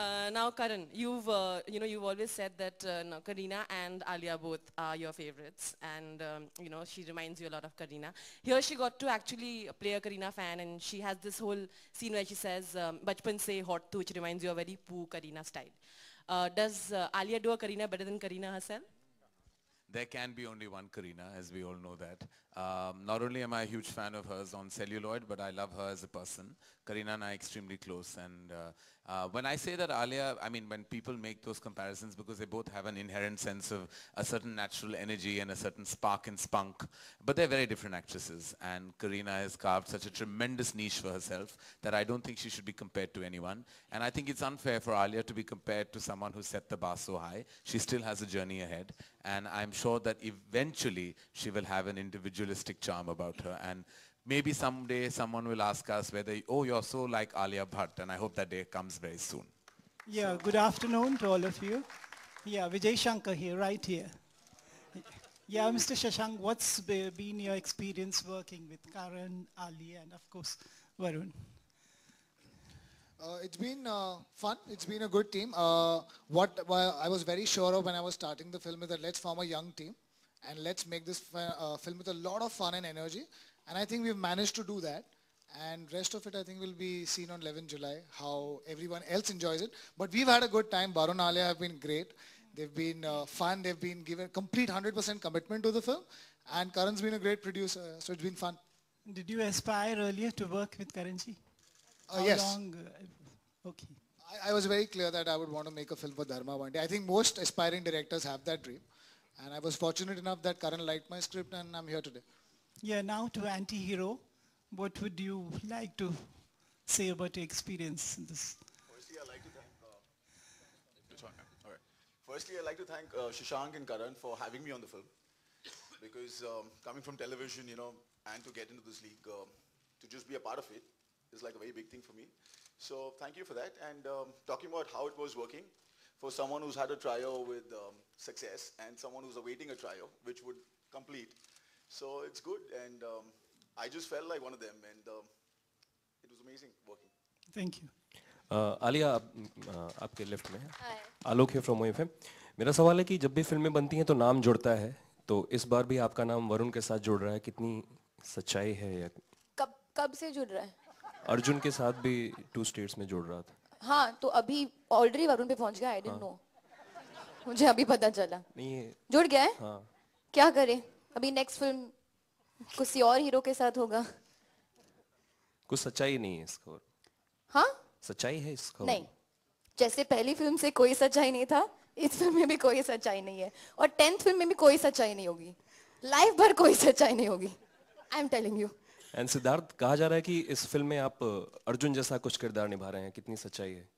Uh, now, Karan, you've uh, you know you've always said that uh, Karina and Alia both are your favorites, and um, you know she reminds you a lot of Karina. Here, she got to actually play a Karina fan, and she has this whole scene where she says um, "Bachpan se hot tu," which reminds you of very poo Karina style. Uh, does uh, Alia do a Karina better than Karina herself? there can be only one Karina, as we all know that. Um, not only am I a huge fan of hers on celluloid, but I love her as a person. Karina and I are extremely close. And uh, uh, when I say that Alia, I mean, when people make those comparisons, because they both have an inherent sense of a certain natural energy and a certain spark and spunk, but they're very different actresses. And Karina has carved such a tremendous niche for herself that I don't think she should be compared to anyone. And I think it's unfair for Alia to be compared to someone who set the bar so high. She still has a journey ahead and I'm sure that eventually she will have an individualistic charm about her and maybe someday someone will ask us whether, oh, you're so like Alia Bhatt and I hope that day comes very soon. Yeah, so. good afternoon to all of you. Yeah, Vijay Shankar here, right here. Yeah, Mr. Shashank, what's been your experience working with Karan, Ali, and of course, Varun? Uh, it's been uh, fun. It's been a good team. Uh, what I was very sure of when I was starting the film is that let's form a young team and let's make this film with a lot of fun and energy. And I think we've managed to do that. And rest of it, I think, will be seen on 11 July, how everyone else enjoys it. But we've had a good time. Barun Alia have been great. They've been uh, fun. They've been given complete 100% commitment to the film. And Karan's been a great producer, so it's been fun. Did you aspire earlier to work with Karanji? Uh, yes. Long, Okay. I, I, was very clear that I would want to make a film for Dharma one day. I think most aspiring directors have that dream. And I was fortunate enough that Karan liked my script and I'm here today. Yeah, now to anti-hero. What would you like to say about your experience in this? Firstly, I'd like to thank... Uh, uh Shashank and Karan for having me on the film. Because um, coming from television, you know, and to get into this league, uh, to just be a part of it is like a very big thing for me. So thank you for that. And um, talking about how it was working, for someone who's had a trial with um, success and someone who's awaiting a trial, which would complete. So it's good. And um, I just felt like one of them. And um, it was amazing working. Thank you. Uh, Alia, uh, आपके left में आलोक है from ओएफएम मेरा सवाल है कि जब भी फिल्में बनती हैं तो नाम जुड़ता है तो इस बार भी आपका नाम वरुण के साथ जुड़ रहा है कितनी सच्चाई है या कब कब से जुड़ रहा है अर्जुन के साथ भी टू स्टेट्स में जोड़ रहा था हाँ तो अभी ऑलरेडी वरुण पे पहुंच गया आई डोंट नो मुझे अभी पता चला नहीं है जुड़ गया है हाँ। क्या करे अभी नेक्स्ट फिल्म किसी और हीरो के साथ होगा कुछ सच्चाई नहीं है इसको हाँ सच्चाई है इसको नहीं जैसे पहली फिल्म से कोई सच्चाई नहीं था इस फिल्म में भी कोई सच्चाई नहीं है और टेंथ फिल्म में भी कोई सच्चाई नहीं होगी लाइफ भर कोई सच्चाई नहीं होगी I am telling you and Siddharth कहा जा रहा है कि इस फिल्म में आप अर्जुन जैसा कुछ किरदार निभा रहे हैं कितनी सच्चाई है